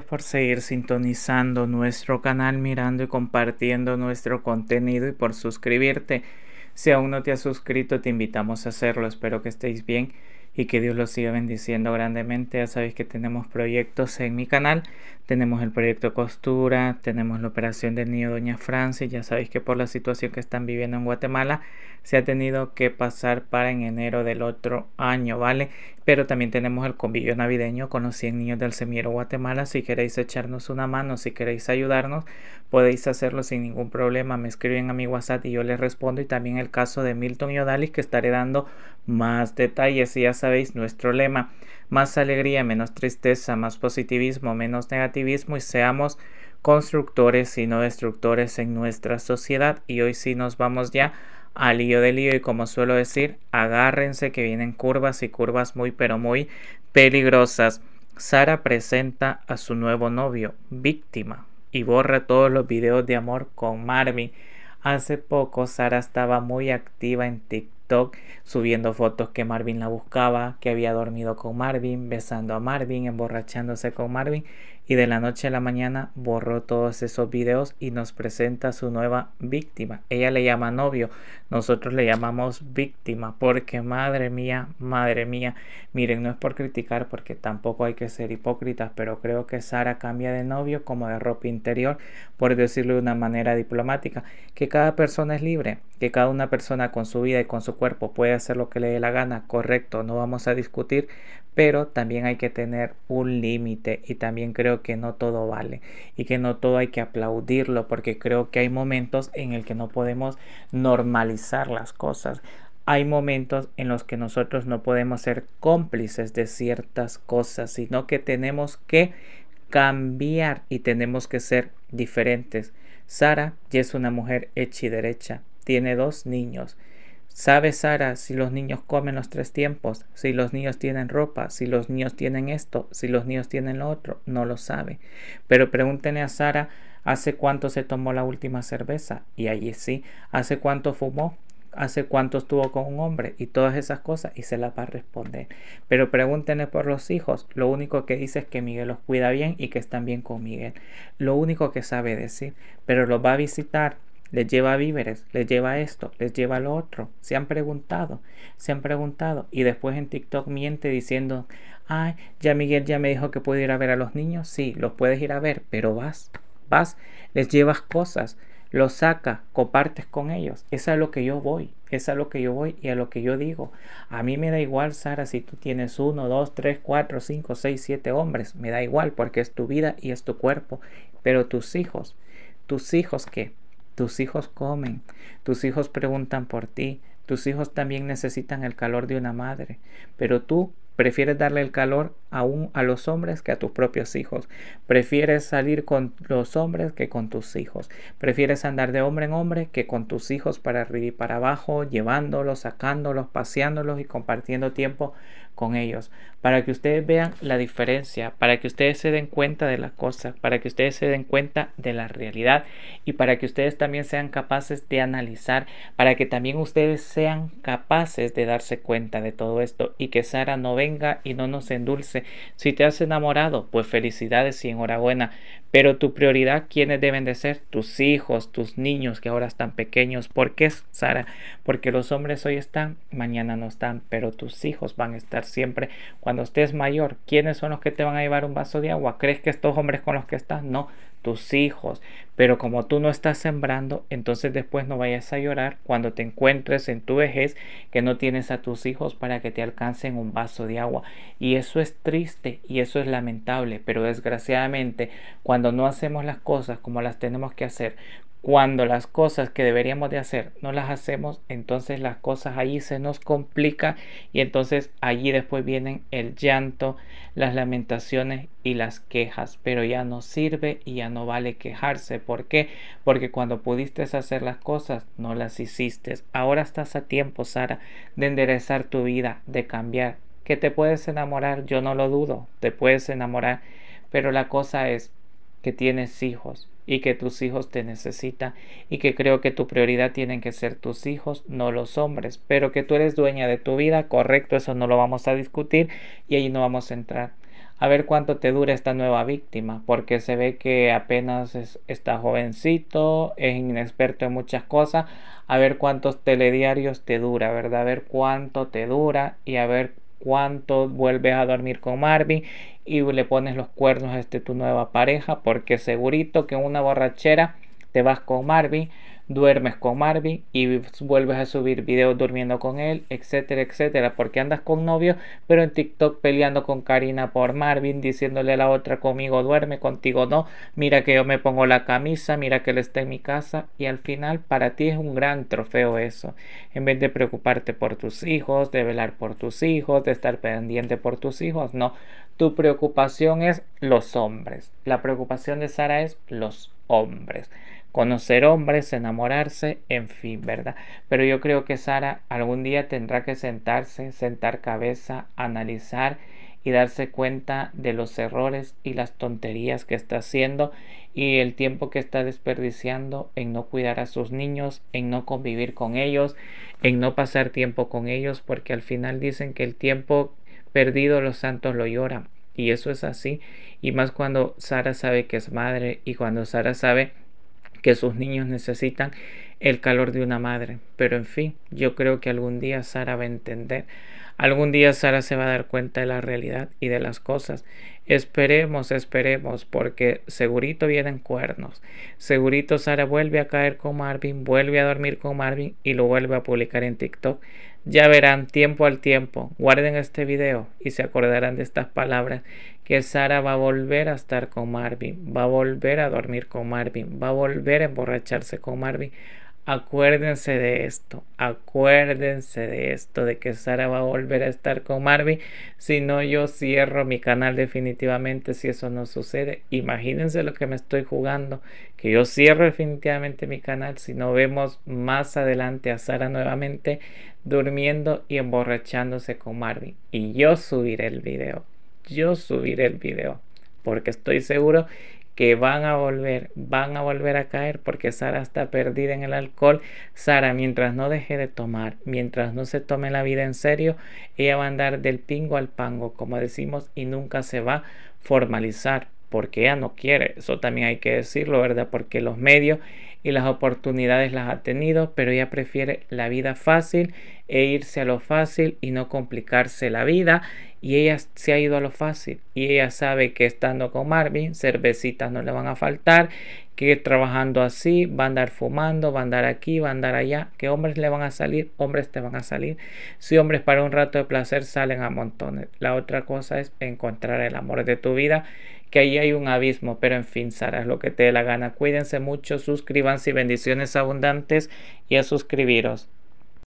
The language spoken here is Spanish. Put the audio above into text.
por seguir sintonizando nuestro canal, mirando y compartiendo nuestro contenido y por suscribirte. Si aún no te has suscrito, te invitamos a hacerlo. Espero que estéis bien y que Dios los siga bendiciendo grandemente. Ya sabéis que tenemos proyectos en mi canal. Tenemos el proyecto Costura, tenemos la operación del niño Doña Francis. Ya sabéis que por la situación que están viviendo en Guatemala se ha tenido que pasar para en enero del otro año, ¿vale? Pero también tenemos el convivio navideño con los 100 niños del Semiero Guatemala. Si queréis echarnos una mano, si queréis ayudarnos, podéis hacerlo sin ningún problema. Me escriben a mi WhatsApp y yo les respondo. Y también el caso de Milton y Odalis que estaré dando más detalles. Y sabéis nuestro lema, más alegría, menos tristeza, más positivismo, menos negativismo y seamos constructores y no destructores en nuestra sociedad. Y hoy sí nos vamos ya al lío del lío y como suelo decir, agárrense que vienen curvas y curvas muy pero muy peligrosas. Sara presenta a su nuevo novio, víctima, y borra todos los videos de amor con Marvin. Hace poco Sara estaba muy activa en TikTok subiendo fotos que Marvin la buscaba, que había dormido con Marvin, besando a Marvin, emborrachándose con Marvin y de la noche a la mañana borró todos esos videos y nos presenta su nueva víctima. Ella le llama novio, nosotros le llamamos víctima, porque madre mía, madre mía, miren, no es por criticar porque tampoco hay que ser hipócritas, pero creo que Sara cambia de novio como de ropa interior, por decirlo de una manera diplomática, que cada persona es libre, que cada una persona con su vida y con su cuerpo puede hacer lo que le dé la gana, correcto, no vamos a discutir, pero también hay que tener un límite y también creo que no todo vale y que no todo hay que aplaudirlo porque creo que hay momentos en el que no podemos normalizar las cosas. Hay momentos en los que nosotros no podemos ser cómplices de ciertas cosas, sino que tenemos que cambiar y tenemos que ser diferentes. Sara ya es una mujer hecha y derecha, tiene dos niños, Sabe Sara si los niños comen los tres tiempos, si los niños tienen ropa, si los niños tienen esto, si los niños tienen lo otro, no lo sabe. Pero pregúntenle a Sara hace cuánto se tomó la última cerveza y allí sí, hace cuánto fumó, hace cuánto estuvo con un hombre y todas esas cosas y se las va a responder. Pero pregúntenle por los hijos, lo único que dice es que Miguel los cuida bien y que están bien con Miguel. Lo único que sabe decir, pero los va a visitar les lleva víveres, les lleva esto, les lleva lo otro. Se han preguntado, se han preguntado. Y después en TikTok miente diciendo, ay, ya Miguel ya me dijo que puedo ir a ver a los niños. Sí, los puedes ir a ver, pero vas, vas, les llevas cosas, los sacas, compartes con ellos. Es a lo que yo voy, es a lo que yo voy y a lo que yo digo. A mí me da igual, Sara, si tú tienes uno, dos, tres, cuatro, cinco, seis, siete hombres. Me da igual porque es tu vida y es tu cuerpo. Pero tus hijos, tus hijos qué? Tus hijos comen, tus hijos preguntan por ti, tus hijos también necesitan el calor de una madre, pero tú prefieres darle el calor aún a los hombres que a tus propios hijos, prefieres salir con los hombres que con tus hijos, prefieres andar de hombre en hombre que con tus hijos para arriba y para abajo, llevándolos, sacándolos, paseándolos y compartiendo tiempo con ellos, para que ustedes vean la diferencia, para que ustedes se den cuenta de la cosa, para que ustedes se den cuenta de la realidad y para que ustedes también sean capaces de analizar, para que también ustedes sean capaces de darse cuenta de todo esto y que Sara no venga y no nos endulce. Si te has enamorado, pues felicidades y enhorabuena, pero tu prioridad, ¿quiénes deben de ser? Tus hijos, tus niños que ahora están pequeños. ¿Por qué, Sara? Porque los hombres hoy están, mañana no están, pero tus hijos van a estar siempre, cuando estés mayor, ¿quiénes son los que te van a llevar un vaso de agua? ¿Crees que estos hombres con los que estás? No, tus hijos. Pero como tú no estás sembrando, entonces después no vayas a llorar cuando te encuentres en tu vejez que no tienes a tus hijos para que te alcancen un vaso de agua. Y eso es triste y eso es lamentable, pero desgraciadamente cuando no hacemos las cosas como las tenemos que hacer, cuando las cosas que deberíamos de hacer no las hacemos, entonces las cosas allí se nos complica y entonces allí después vienen el llanto, las lamentaciones y las quejas. Pero ya no sirve y ya no vale quejarse. ¿Por qué? Porque cuando pudiste hacer las cosas, no las hiciste. Ahora estás a tiempo, Sara, de enderezar tu vida, de cambiar. Que te puedes enamorar, yo no lo dudo, te puedes enamorar. Pero la cosa es que tienes hijos, y que tus hijos te necesitan y que creo que tu prioridad tienen que ser tus hijos, no los hombres, pero que tú eres dueña de tu vida, correcto, eso no lo vamos a discutir y ahí no vamos a entrar. A ver cuánto te dura esta nueva víctima, porque se ve que apenas es, está jovencito, es inexperto en muchas cosas. A ver cuántos telediarios te dura, ¿verdad? A ver cuánto te dura y a ver cuánto vuelves a dormir con Marvin y le pones los cuernos a este, tu nueva pareja, porque segurito que una borrachera te vas con Marvin duermes con Marvin y vuelves a subir videos durmiendo con él, etcétera, etcétera, porque andas con novio, pero en TikTok peleando con Karina por Marvin, diciéndole a la otra conmigo duerme, contigo no, mira que yo me pongo la camisa, mira que él está en mi casa y al final para ti es un gran trofeo eso, en vez de preocuparte por tus hijos, de velar por tus hijos, de estar pendiente por tus hijos, no, tu preocupación es los hombres, la preocupación de Sara es los hombres conocer hombres, enamorarse, en fin, ¿verdad? Pero yo creo que Sara algún día tendrá que sentarse, sentar cabeza, analizar y darse cuenta de los errores y las tonterías que está haciendo y el tiempo que está desperdiciando en no cuidar a sus niños, en no convivir con ellos, en no pasar tiempo con ellos, porque al final dicen que el tiempo perdido los santos lo lloran. Y eso es así, y más cuando Sara sabe que es madre y cuando Sara sabe que sus niños necesitan el calor de una madre. Pero en fin, yo creo que algún día Sara va a entender Algún día Sara se va a dar cuenta de la realidad y de las cosas. Esperemos, esperemos, porque segurito vienen cuernos. Segurito Sara vuelve a caer con Marvin, vuelve a dormir con Marvin y lo vuelve a publicar en TikTok. Ya verán tiempo al tiempo. Guarden este video y se acordarán de estas palabras que Sara va a volver a estar con Marvin, va a volver a dormir con Marvin, va a volver a emborracharse con Marvin acuérdense de esto, acuérdense de esto, de que Sara va a volver a estar con Marvin, si no yo cierro mi canal definitivamente si eso no sucede. Imagínense lo que me estoy jugando, que yo cierro definitivamente mi canal si no vemos más adelante a Sara nuevamente durmiendo y emborrachándose con Marvin. Y yo subiré el video, yo subiré el video, porque estoy seguro que van a volver, van a volver a caer porque Sara está perdida en el alcohol. Sara, mientras no deje de tomar, mientras no se tome la vida en serio, ella va a andar del pingo al pango, como decimos, y nunca se va a formalizar porque ella no quiere. Eso también hay que decirlo, ¿verdad? Porque los medios y las oportunidades las ha tenido, pero ella prefiere la vida fácil e irse a lo fácil y no complicarse la vida. Y ella se ha ido a lo fácil y ella sabe que estando con Marvin, cervecitas no le van a faltar, que trabajando así va a andar fumando, va a andar aquí, va a andar allá, que hombres le van a salir, hombres te van a salir. Si hombres para un rato de placer salen a montones. La otra cosa es encontrar el amor de tu vida que ahí hay un abismo, pero en fin, Sara, es lo que te dé la gana. Cuídense mucho, suscríbanse y bendiciones abundantes y a suscribiros.